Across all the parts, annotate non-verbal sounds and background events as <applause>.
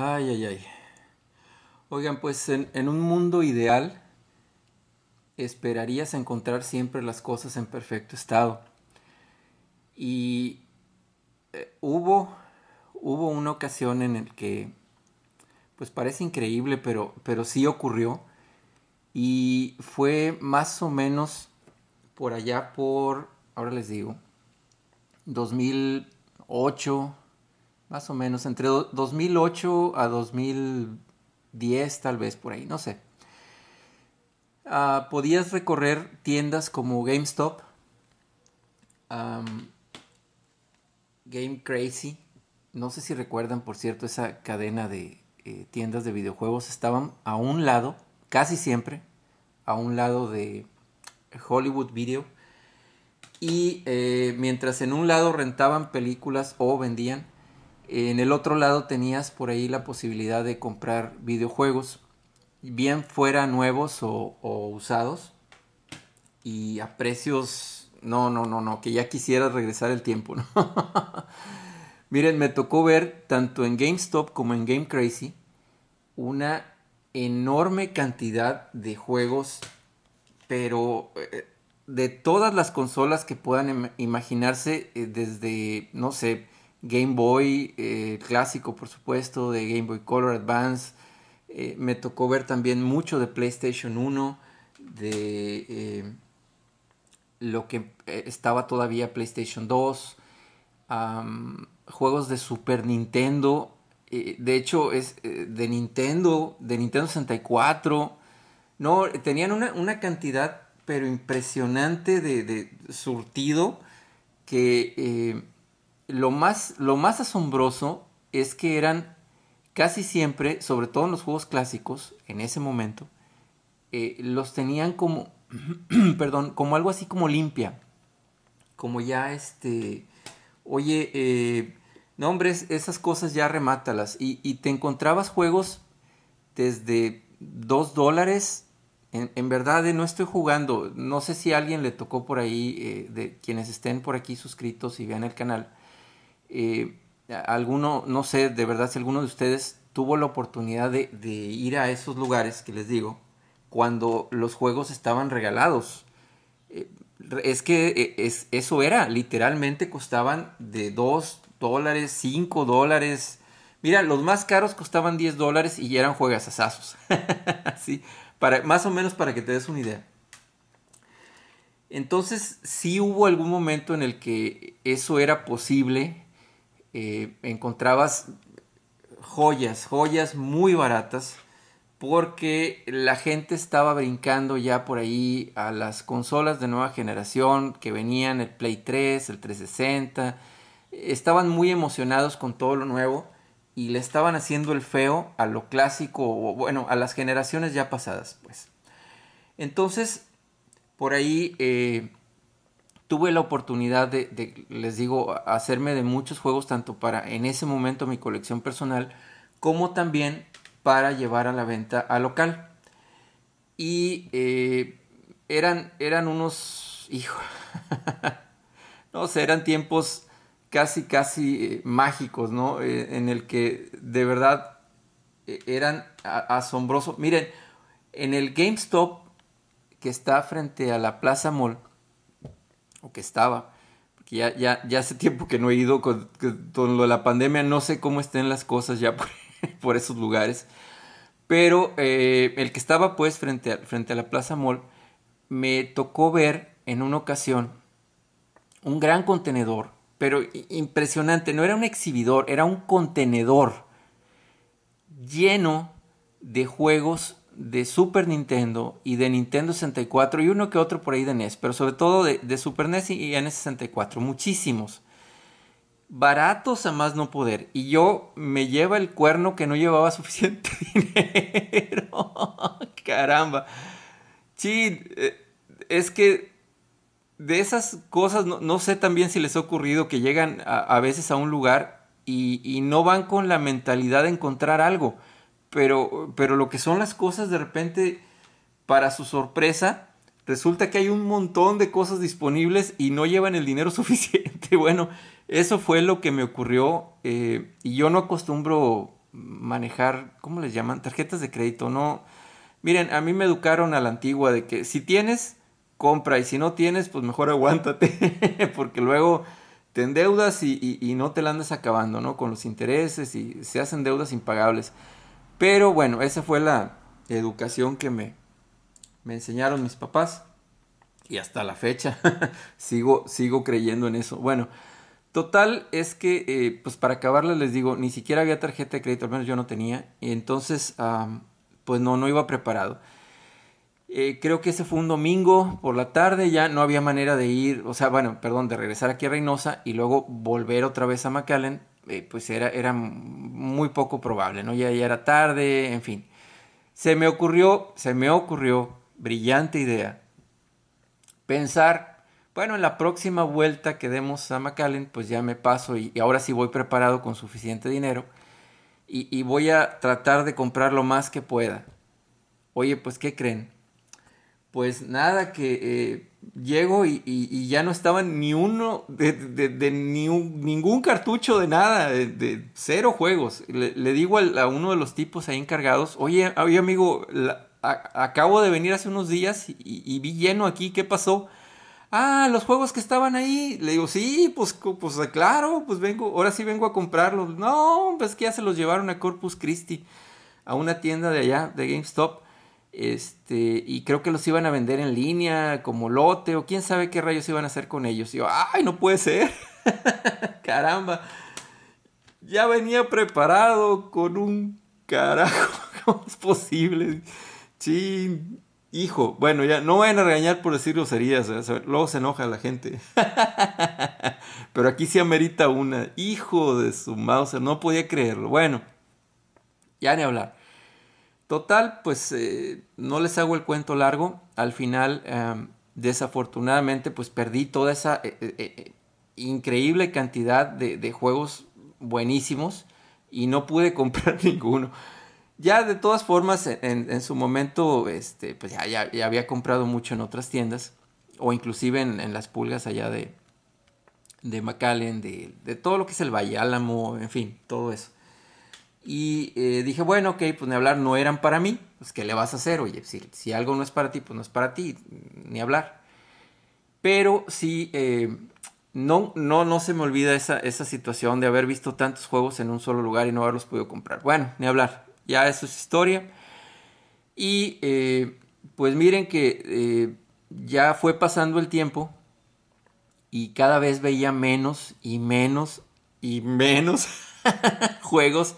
Ay, ay, ay. Oigan, pues en, un mundo ideal esperarías encontrar siempre las cosas en perfecto estado. Y eh, hubo, hubo una ocasión en el que, pues parece increíble, pero, pero sí ocurrió. Y fue más o menos por allá por, ahora les digo, 2008, más o menos, entre 2008 a 2010 tal vez por ahí, no sé. Ah, podías recorrer tiendas como GameStop, Game Crazy, no sé si recuerdan, por cierto, esa cadena de eh, tiendas de videojuegos estaban a un lado, casi siempre, a un lado de Hollywood Video. Y eh, mientras en un lado rentaban películas o vendían, en el otro lado tenías por ahí la posibilidad de comprar videojuegos, bien fuera nuevos o, usados, y a precios, no, no, no, no, que ya quisieras regresar el tiempo, ¿no? <laughs> Miren, me tocó ver tanto en GameStop como en Game Crazy una enorme cantidad de juegos, pero eh, de todas las consolas que puedan imaginarse, eh, desde, no sé, Game Boy eh, clásico, por supuesto, de Game Boy Color Advance. Eh, me tocó ver también mucho de PlayStation 1, de eh, lo que estaba todavía PlayStation 2, juegos de Super Nintendo. de hecho, es de Nintendo, de Nintendo 64. No, tenían una, cantidad, pero impresionante, de surtido que lo más, lo más asombroso es que eran casi siempre, sobre todo en los juegos clásicos, en ese momento, eh, los tenían como, <clears throat> perdón, como algo así como limpia. Como ya este, oye, eh, no hombre, esas cosas ya remátalas. Y, y te encontrabas juegos desde 2 dólares. En, verdad eh, no estoy jugando. No sé si alguien le tocó por ahí, eh, de quienes estén por aquí suscritos y vean el canal eh, alguno, no sé de verdad si alguno de ustedes tuvo la oportunidad de, ir a esos lugares que les digo, cuando los juegos estaban regalados. Eh, es que eh, eso era, literalmente costaban de 2 dólares, 5 dólares. Mira, los más caros costaban 10 dólares y eran sazos <laughs> sí, para, más o menos para que te des una idea. Entonces, sí hubo algún momento en el que eso era posible eh, encontrabas joyas, joyas muy baratas, porque la gente estaba brincando ya por ahí a las consolas de nueva generación que venían, el Play 3, el 360, estaban muy emocionados con todo lo nuevo y le estaban haciendo el feo a lo clásico, o bueno, a las generaciones ya pasadas, pues. Entonces, por ahí eh, tuve la oportunidad de, les digo, hacerme de muchos juegos, tanto para en ese momento mi colección personal, como también para llevar a la venta a local. Y eh, eran, eran unos, hijo, <laughs> no sé, eran tiempos casi, casi eh, mágicos, ¿no? Eh, en el que de verdad e, eran asombrosos. Miren, en el GameStop que está frente a la Plaza Mall, que estaba, porque ya, ya, hace tiempo que no he ido con, lo de la pandemia, no sé cómo estén las cosas ya <laughs> por, esos lugares, pero eh, el que estaba pues frente a, frente a la Plaza Mall, me tocó ver en una ocasión un gran contenedor, pero impresionante, no era un exhibidor, era un contenedor lleno de juegos de Super Nintendo y de Nintendo 64 y uno que otro por ahí de NES, pero sobre todo de, Super NES y, y 64 e muchísimos. Baratos a más no poder. Y yo me lleva el cuerno que no llevaba <laughs> suficiente dinero. <laughs> Caramba. Sí, eh, es que de esas cosas no, sé también si les ha ocurrido que llegan a, veces a un lugar y, y no van con la mentalidad de encontrar algo pero, pero lo que son las cosas de repente, para su sorpresa, resulta que hay un montón de cosas disponibles y no llevan el dinero <laughs> suficiente. Bueno, eso fue lo que me ocurrió eh, y yo no acostumbro manejar, ¿cómo les llaman? Tarjetas de crédito, no. Miren, a mí me educaron a la antigua de que si tienes, compra y si no tienes, pues mejor aguántate, <laughs> porque luego te endeudas y, y, y no te la andas acabando, ¿no? Con los intereses y se hacen deudas impagables. Pero bueno, esa fue la educación que me, me enseñaron mis papás. Y hasta la fecha <laughs> sigo, sigo creyendo en eso. Bueno, Total es que, eh, pues para acabarles les digo, ni siquiera había tarjeta de crédito, al menos yo no tenía, y entonces, pues no, no iba preparado. Eh, creo que ese fue un domingo por la tarde, ya no había manera de ir, o sea, bueno, perdón, de regresar aquí a Reynosa y luego volver otra vez a McAllen eh, pues era, muy poco probable, ¿no? Ya, era tarde, en fin. Se me ocurrió, se me ocurrió, brillante idea, pensar, bueno, en la próxima vuelta que demos a McAllen, pues ya me paso y, ahora sí voy preparado con suficiente dinero y voy a tratar de comprar lo más que pueda. Oye, pues, ¿qué creen? pues nada, que eh, llego y, ya no estaban ni uno, de, ningún cartucho de nada, de, cero juegos. Le, digo a uno de los tipos ahí encargados, oye, oye amigo, acabo de venir hace unos días y, vi lleno aquí, ¿qué pasó? Ah, los juegos que estaban ahí. Le digo, sí, pues, pues ah, claro, pues vengo, ahora sí vengo a comprarlos. No, pues que ya se los llevaron a Corpus Christi, a una tienda de allá, de GameStop. Este, y creo que los iban a vender en línea, como lote, o quién sabe qué rayos iban a hacer con ellos. Y yo, ¡ay, no puede ser! <laughs> Caramba. Ya venía preparado con un carajo. <laughs> ¿Cómo es posible? Chin. Hijo, bueno, ya no vayan a regañar por decir groserías, ¿eh? luego se enoja la gente. <laughs> Pero aquí sí amerita una. Hijo de su mouse, no podía creerlo. Bueno, ya ni hablar. Total, pues eh, no les hago el cuento largo. Al final, em, desafortunadamente, pues perdí toda esa eh, eh, increíble cantidad de, juegos buenísimos y no pude <laughs> comprar ninguno. Ya de todas formas, e, en, su momento, este, pues ya, había comprado mucho en otras tiendas o inclusive en, las pulgas allá de, de McAllen, de, de todo lo que es el Valle Álamo, en fin, todo eso. Y eh, dije, bueno, ok, pues ni hablar, no eran para mí. Pues, ¿qué le vas a hacer? Oye, si, algo no es para ti, pues no es para ti, mm, ni hablar. Pero sí, eh, no, no, no se me olvida esa, esa situación de haber visto tantos juegos en un solo lugar y no haberlos podido comprar. Bueno, ni hablar, ya eso es historia. Y eh, pues miren que ya fue pasando el tiempo y cada vez veía menos y menos y menos <laughs> juegos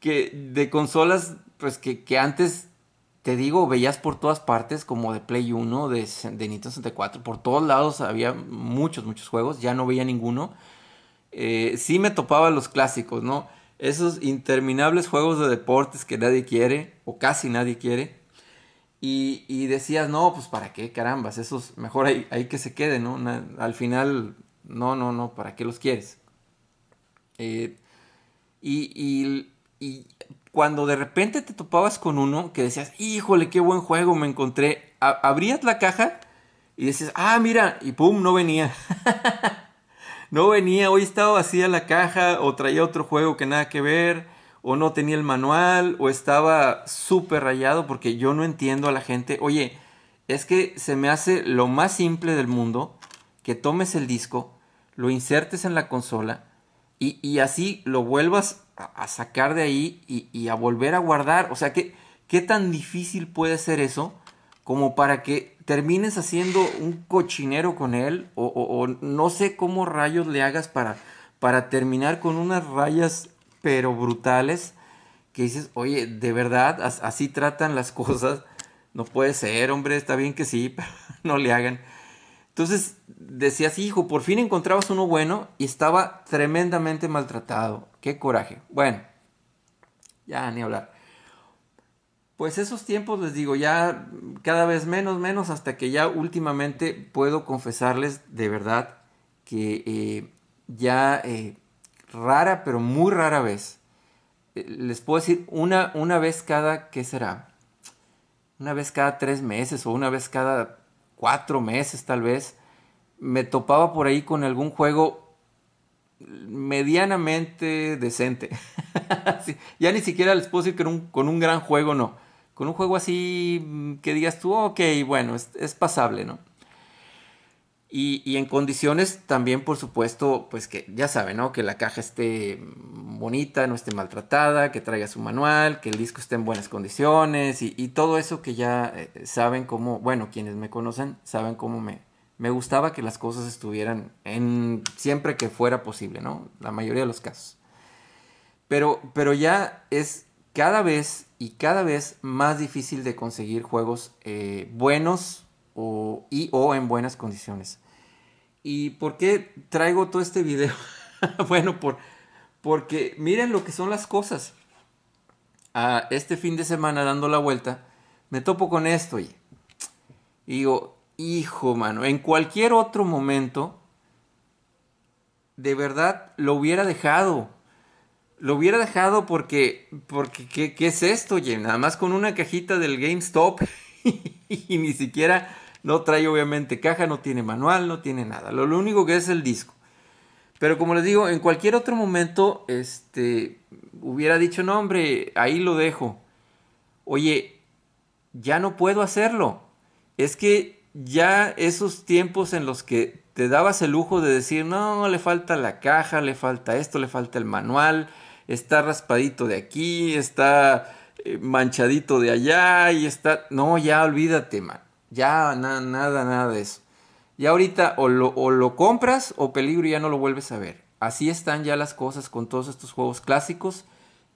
que de consolas, pues que, antes, te digo, veías por todas partes, como de Play 1, de, de Nintendo 64, por todos lados había muchos, muchos juegos, ya no veía ninguno. Eh, sí me topaba los clásicos, ¿no? Esos interminables juegos de deportes que nadie quiere, o casi nadie quiere. Y, decías, no, pues para qué, carambas, esos mejor ahí, que se queden, ¿no? al final, no, no, no, ¿para qué los quieres? Eh, y y cuando de repente te topabas con uno que decías, híjole, qué buen juego me encontré, abrías la caja y decías, ah, mira, y pum, no venía. <laughs> no venía, hoy estaba vacía la caja, o traía otro juego que nada que ver, o no tenía el manual, o estaba súper rayado, porque yo no entiendo a la gente. Oye, es que se me hace lo más simple del mundo que tomes el disco, lo insertes en la consola, y, y así lo vuelvas a, sacar de ahí y, a volver a guardar. O sea, ¿qué, ¿qué tan difícil puede ser eso como para que termines haciendo un cochinero con él? O, no sé cómo rayos le hagas para, para terminar con unas rayas pero brutales que dices, oye, de verdad, así tratan las <laughs> cosas. No puede ser, hombre, está bien que sí, pero <laughs> no le hagan. Entonces decías, hijo, por fin encontrabas uno bueno y estaba tremendamente maltratado. Qué coraje. Bueno, ya ni hablar. Pues esos tiempos les digo, ya cada vez menos, menos, hasta que ya últimamente puedo confesarles de verdad que eh, ya eh, rara, pero muy rara vez, eh, les puedo decir una, una vez cada, ¿qué será? Una vez cada tres meses o una vez cada cuatro meses tal vez, me topaba por ahí con algún juego medianamente decente. <laughs> ya ni siquiera les puedo decir que con un gran juego, no. Con un juego así mm, que digas tú, ok, bueno, es, es pasable, ¿no? Y, en condiciones también, por supuesto, pues que ya saben, ¿no? Que la caja esté bonita, no esté maltratada, que traiga su manual, que el disco esté en buenas condiciones y, todo eso que ya eh, eh, saben cómo, bueno, quienes me conocen saben cómo me, me gustaba que las cosas estuvieran en siempre que fuera posible, ¿no? La mayoría de los casos. Pero, pero ya es cada vez y cada vez más difícil de conseguir juegos eh, buenos, o, y o en buenas condiciones. ¿Y por qué traigo todo este video? <laughs> bueno, por, porque miren lo que son las cosas. A este fin de semana dando la vuelta, me topo con esto y, digo, hijo, mano, en cualquier otro momento, de verdad lo hubiera dejado. Lo hubiera dejado porque, porque ¿qué, es esto, y Nada más con una cajita del GameStop <laughs> <laughs> y ni siquiera no trae obviamente caja, no tiene manual, no tiene nada. Lo, único que es el disco. Pero como les digo, en cualquier otro momento este, hubiera dicho, no hombre, ahí lo dejo. Oye, ya no puedo hacerlo. Es que ya esos tiempos en los que te dabas el lujo de decir, no, le falta la caja, le falta esto, le falta el manual, está raspadito de aquí, está eh, manchadito de allá y está... No, ya olvídate, man. Ya nada, nada de eso. Ya ahorita o lo, compras o peligro y ya no lo vuelves a ver. Así están ya las cosas con todos estos juegos clásicos.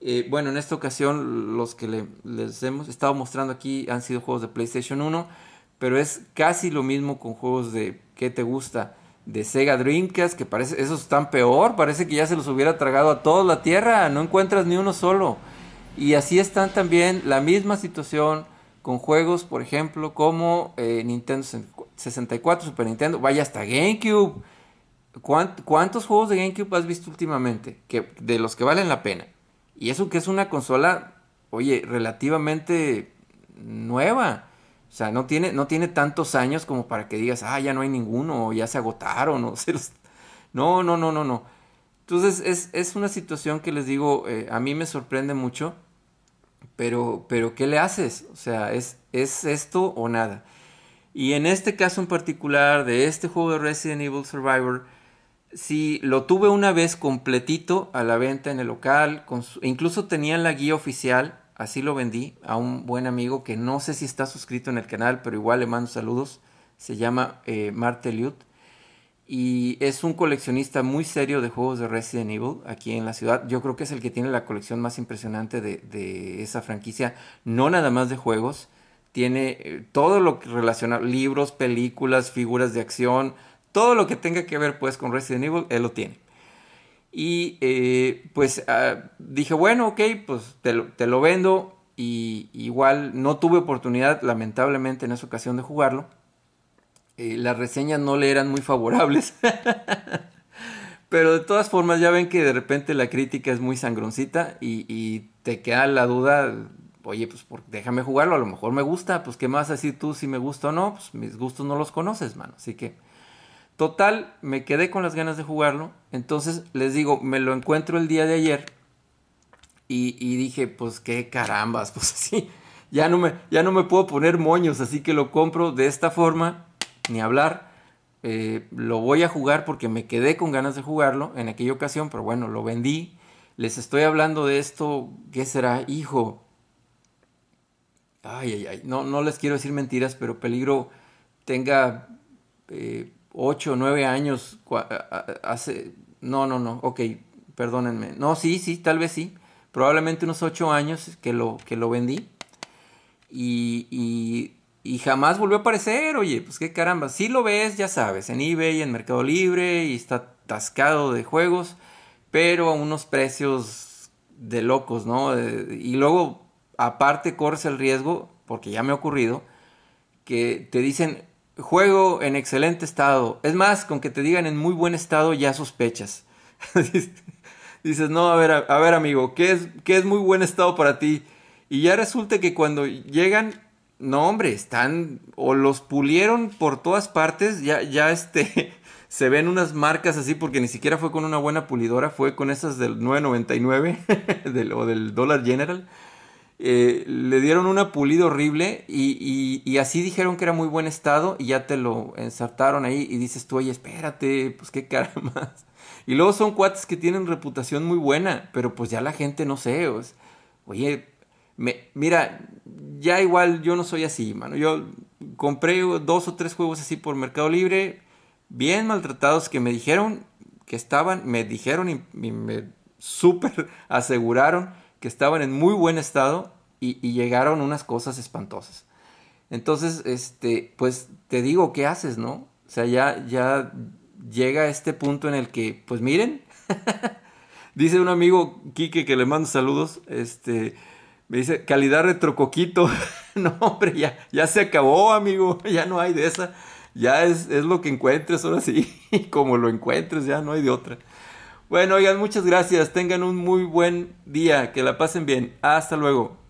Eh, bueno, en esta ocasión los que les hemos estado mostrando aquí han sido juegos de PlayStation 1, pero es casi lo mismo con juegos de ¿qué te gusta? De Sega Dreamcast, que parece, esos están peor, parece que ya se los hubiera tragado a toda la tierra, no encuentras ni uno solo. Y así están también la misma situación con juegos, por ejemplo, como eh, Nintendo 64, Super Nintendo, vaya hasta GameCube. ¿Cuántos juegos de GameCube has visto últimamente? Que, de los que valen la pena. Y eso que es una consola, oye, relativamente nueva. O sea, no tiene, no tiene tantos años como para que digas, ah, ya no hay ninguno, o ya se agotaron, <laughs> No, no, no, no, no. Entonces es, una situación que les digo, eh, a mí me sorprende mucho pero, pero ¿qué le haces? O sea, ¿es, ¿es esto o nada? Y en este caso en particular de este juego de Resident Evil Survivor, sí, lo tuve una vez completito a la venta en el local, incluso tenía la guía oficial, así lo vendí a un buen amigo que no sé si está suscrito en el canal, pero igual le mando saludos, se llama eh, Marte y es un coleccionista muy serio de juegos de Resident Evil aquí en la ciudad. Yo creo que es el que tiene la colección más impresionante de, esa franquicia, no nada más de juegos, tiene eh, todo lo que relaciona, libros, películas, figuras de acción, todo lo que tenga que ver pues con Resident Evil, él lo tiene. Y eh, pues ah, dije, bueno, ok, pues te te lo vendo. Y igual no tuve oportunidad, lamentablemente, en esa ocasión de jugarlo. Eh, las reseñas no le eran muy favorables. <laughs> Pero de todas formas ya ven que de repente la crítica es muy sangroncita y, te queda la duda, oye, pues déjame jugarlo, a lo mejor me gusta, pues qué más así tú si me gusta o no, pues mis gustos no los conoces, mano. Así que, total, me quedé con las ganas de jugarlo. Entonces les digo, me lo encuentro el día de ayer y, dije, pues qué carambas, <laughs> pues así, ya no, me, ya no me puedo poner moños, así que lo compro de esta forma ni hablar. Eh, lo voy a jugar porque me quedé con ganas de jugarlo en aquella ocasión, pero bueno, lo vendí. Les estoy hablando de esto, ¿qué será? Hijo. Ay, ay, ay. No, no les quiero decir mentiras, pero peligro tenga eh, 8 o 9 años. Hace... No, no, no. Ok, perdónenme. No, sí, sí, tal vez sí. Probablemente unos 8 años que lo, que lo vendí. Y, y y jamás volvió a aparecer, oye, pues qué caramba. Si lo ves, ya sabes, en eBay, en Mercado Libre, y está atascado de juegos, pero a unos precios de locos, ¿no? Y luego, aparte, corres el riesgo, porque ya me ha ocurrido, que te dicen, juego en excelente estado. Es más, con que te digan en muy buen estado, ya sospechas. <laughs> Dices, no, a ver, a, ver amigo, es, ¿qué es muy buen estado para ti? Y ya resulta que cuando llegan no, hombre, están. O los pulieron por todas partes. Ya, ya este. <laughs> Se ven unas marcas así porque ni siquiera fue con una buena pulidora, fue con esas del 9.99 <laughs> o del Dollar General. Eh, le dieron una pulida horrible y, así dijeron que era muy buen estado y ya te lo ensartaron ahí y dices tú, oye, espérate, pues qué cara <laughs> más. Y luego son cuates que tienen reputación muy buena, pero pues ya la gente no sé, oye, me, mira, ya igual yo no soy así, mano. Yo compré dos o tres juegos así por Mercado Libre, bien maltratados, que me dijeron que estaban, me dijeron y, me súper <laughs> aseguraron que estaban en muy buen estado y, llegaron unas cosas espantosas. Entonces, este, pues te digo, ¿qué haces, no? O sea, ya, ya llega este punto en el que, pues miren, <laughs> dice un amigo, Quique, que le mando saludos, este me dice, calidad retrocoquito. <laughs> no, hombre, ya, ya se acabó, amigo. <laughs> Ya no hay de esa. Ya es, es lo que encuentres, ahora sí. <laughs> Como lo encuentres, ya no hay de otra. Bueno, oigan, muchas gracias. Tengan un muy buen día. Que la pasen bien. Hasta luego.